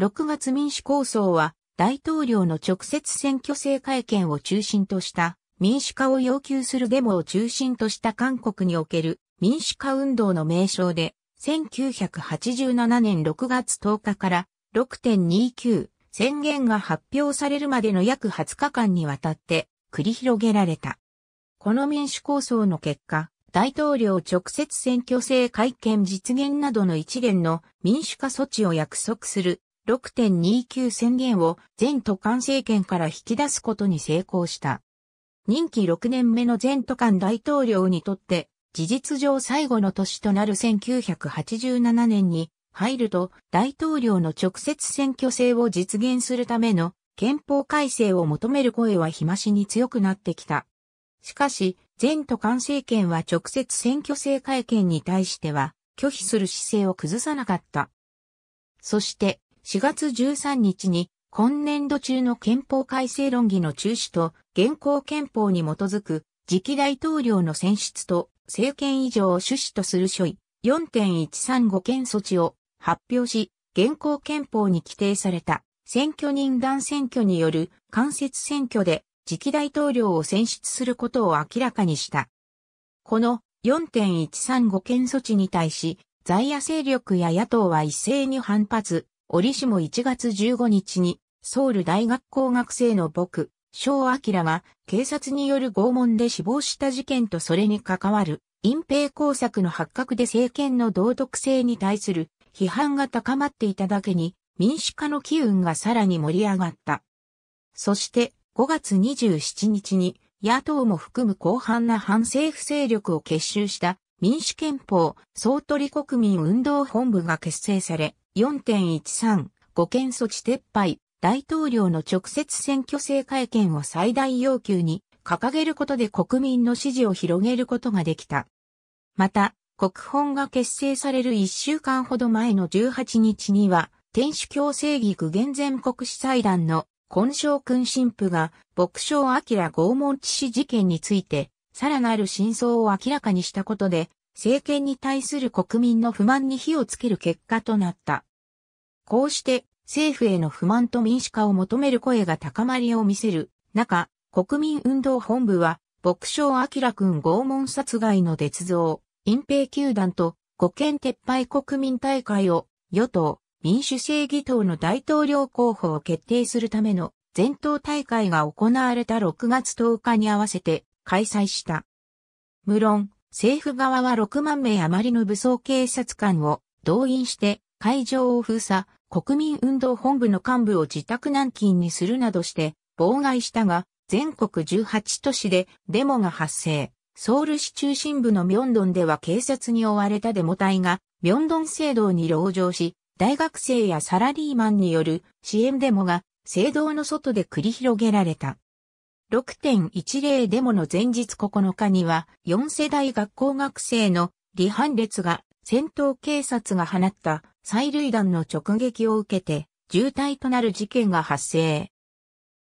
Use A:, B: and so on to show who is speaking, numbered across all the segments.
A: 6月民主構想は大統領の直接選挙制会見を中心とした民主化を要求するデモを中心とした韓国における民主化運動の名称で1987年6月10日から6.29宣言が発表されるまでの約20日間にわたって繰り広げられた。この民主構想の結果、大統領直接選挙制会見実現などの一連の民主化措置を約束する6.29宣言を前都間政権から引き出すことに成功した。任期6年目の前都間大統領にとって、事実上最後の年となる1987年に入ると大統領の直接選挙制を実現するための憲法改正を求める声は日増しに強くなってきた。しかし、前都官政権は直接選挙制改憲に対しては拒否する姿勢を崩さなかった。そして、4月13日に今年度中の憲法改正論議の中止と現行憲法に基づく次期大統領の選出と政権以上を趣旨とする所位4.135件措置を発表し、現行憲法に規定された選挙人団選挙による間接選挙で次期大統領を選出することを明らかにした。この4.135件措置に対し、在野勢力や野党は一斉に反発、折しも1月15日に、ソウル大学工学生の僕、翔明が警察による拷問で死亡した事件とそれに関わる隠蔽工作の発覚で政権の道徳性に対する批判が高まっていただけに民主化の機運がさらに盛り上がった。そして5月27日に野党も含む広範な反政府勢力を結集した民主憲法総取り国民運動本部が結成され、4.13、護憲措置撤廃、大統領の直接選挙制会見を最大要求に掲げることで国民の支持を広げることができた。また、国本が結成される1週間ほど前の18日には、天主教正義具現全国司祭団の根性君神父が牧将明拷問致死事件について、さらなる真相を明らかにしたことで、政権に対する国民の不満に火をつける結果となった。こうして政府への不満と民主化を求める声が高まりを見せる中、国民運動本部は、牧章明君拷問殺害の絶造、隠蔽球団と五権撤廃国民大会を与党、民主正義党の大統領候補を決定するための全党大会が行われた6月10日に合わせて開催した。無論、政府側は6万名余りの武装警察官を動員して会場を封鎖、国民運動本部の幹部を自宅軟禁にするなどして妨害したが、全国18都市でデモが発生。ソウル市中心部のミョンドンでは警察に追われたデモ隊がミョンドン聖堂に籠城し、大学生やサラリーマンによる支援デモが聖堂の外で繰り広げられた。6.10デモの前日9日には4世代学校学生の離反列が戦闘警察が放った催涙弾の直撃を受けて渋滞となる事件が発生。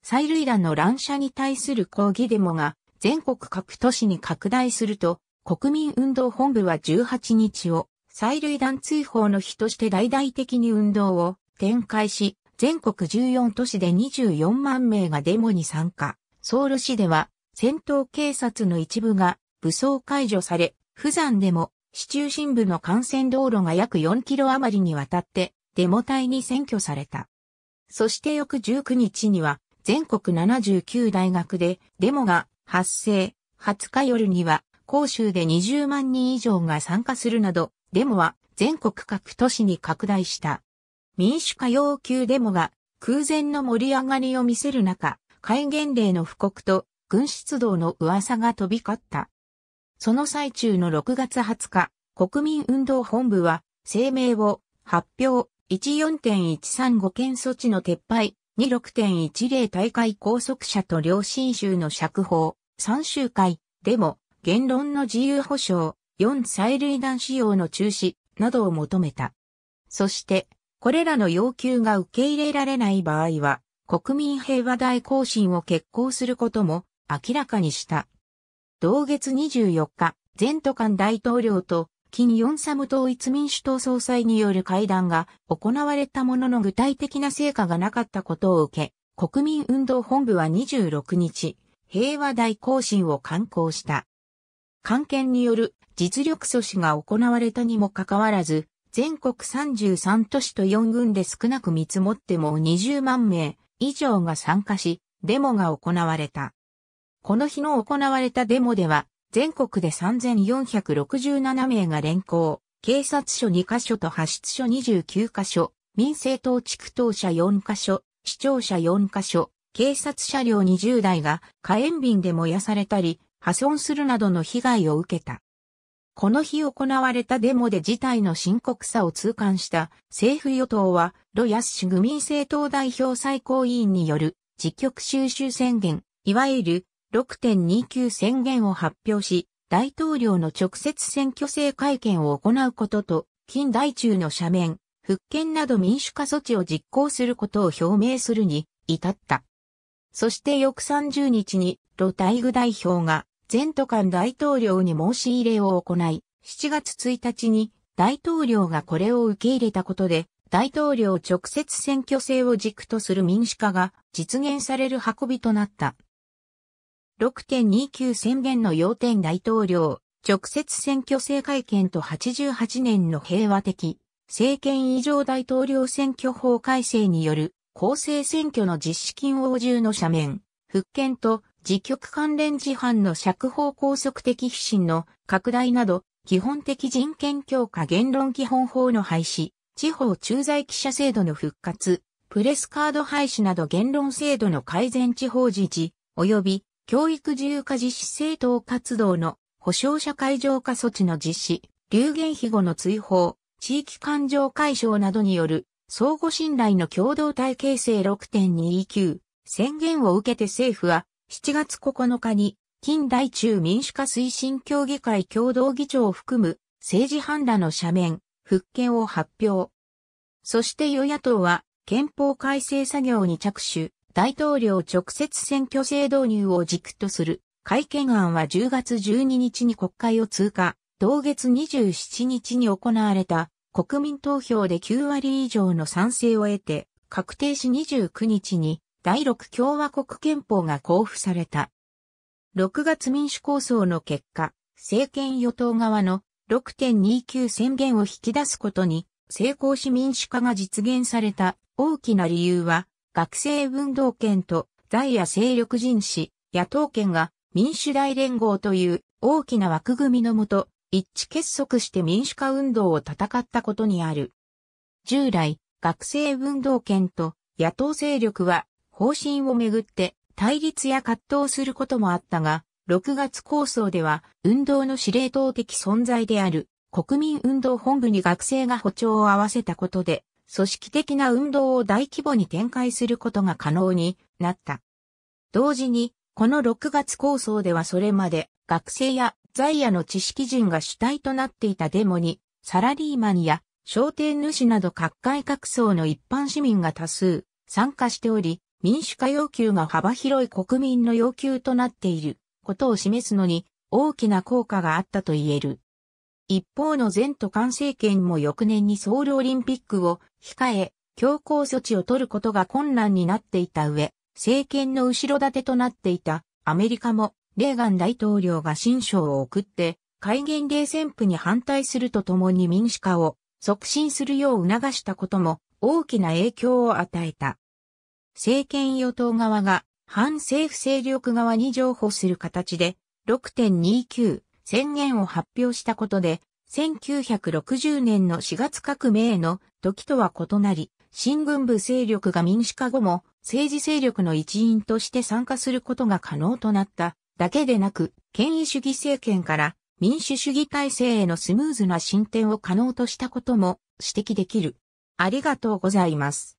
A: 催涙弾の乱射に対する抗議デモが全国各都市に拡大すると、国民運動本部は18日を催涙弾追放の日として大々的に運動を展開し、全国14都市で24万名がデモに参加。ソウル市では戦闘警察の一部が武装解除され、不山でも市中心部の幹線道路が約4キロ余りにわたってデモ隊に占拠された。そして翌19日には全国79大学でデモが発生。20日夜には広州で20万人以上が参加するなど、デモは全国各都市に拡大した。民主化要求デモが空前の盛り上がりを見せる中、戒厳令の布告と軍出動の噂が飛び交った。その最中の6月20日、国民運動本部は声明を発表14.135件措置の撤廃、26.10大会拘束者と両親州の釈放、3集会、でも言論の自由保障、4催涙弾使用の中止などを求めた。そして、これらの要求が受け入れられない場合は、国民平和大行進を決行することも明らかにした。同月24日、前都間大統領と金ヨンサム統一民主党総裁による会談が行われたものの具体的な成果がなかったことを受け、国民運動本部は26日、平和大行進を刊行した。関係による実力阻止が行われたにもかかわらず、全国33都市と4軍で少なく見積もっても20万名以上が参加し、デモが行われた。この日の行われたデモでは、全国で3467名が連行、警察署2カ所と派出所29カ所、民政党地区当社4カ所、市庁舎4カ所、警察車両20台が火炎瓶で燃やされたり、破損するなどの被害を受けた。この日行われたデモで事態の深刻さを痛感した政府与党は、ロヤスシュ愚民政党代表最高委員による自局収集宣言、いわゆる6.29宣言を発表し、大統領の直接選挙制会見を行うことと、近代中の斜面、復権など民主化措置を実行することを表明するに至った。そして翌30日に、ロ大具代表が、前都間大統領に申し入れを行い、7月1日に大統領がこれを受け入れたことで、大統領直接選挙制を軸とする民主化が実現される運びとなった。6.29宣言の要点大統領、直接選挙制会見と88年の平和的、政権以上大統領選挙法改正による公正選挙の実施金応重の斜面、復権と自局関連事犯の釈放拘束的不信の拡大など、基本的人権強化言論基本法の廃止、地方駐在記者制度の復活、プレスカード廃止など言論制度の改善地方自治、及び教育自由化実施政党活動の保障社会浄化措置の実施、流言庇護の追放、地域感情解消などによる相互信頼の共同体形成6.29宣言を受けて政府は7月9日に近代中民主化推進協議会共同議長を含む政治判断の社面、復権を発表。そして与野党は憲法改正作業に着手、大統領直接選挙制導入を軸とする改憲案は10月12日に国会を通過、同月27日に行われた国民投票で9割以上の賛成を得て、確定し29日に第6共和国憲法が公布された。6月民主構想の結果、政権与党側の6.29宣言を引き出すことに成功し民主化が実現された大きな理由は学生運動権と在野勢力人士、野党権が民主大連合という大きな枠組みのもと、一致結束して民主化運動を戦ったことにある。従来、学生運動権と野党勢力は方針をめぐって対立や葛藤することもあったが、6月構想では運動の司令塔的存在である国民運動本部に学生が歩調を合わせたことで組織的な運動を大規模に展開することが可能になった。同時に、この6月構想ではそれまで学生や在野の知識人が主体となっていたデモに、サラリーマンや商店主など各界各層の一般市民が多数参加しており、民主化要求が幅広い国民の要求となっていることを示すのに大きな効果があったと言える。一方の前途官政権も翌年にソウルオリンピックを控え、強硬措置を取ることが困難になっていた上、政権の後ろ盾となっていたアメリカもレーガン大統領が新章を送って、戒厳令戦府に反対するとともに民主化を促進するよう促したことも大きな影響を与えた。政権与党側が反政府勢力側に譲歩する形で6.29宣言を発表したことで、1960年の4月革命の時とは異なり、新軍部勢力が民主化後も政治勢力の一員として参加することが可能となっただけでなく、権威主義政権から民主主義体制へのスムーズな進展を可能としたことも指摘できる。ありがとうございます。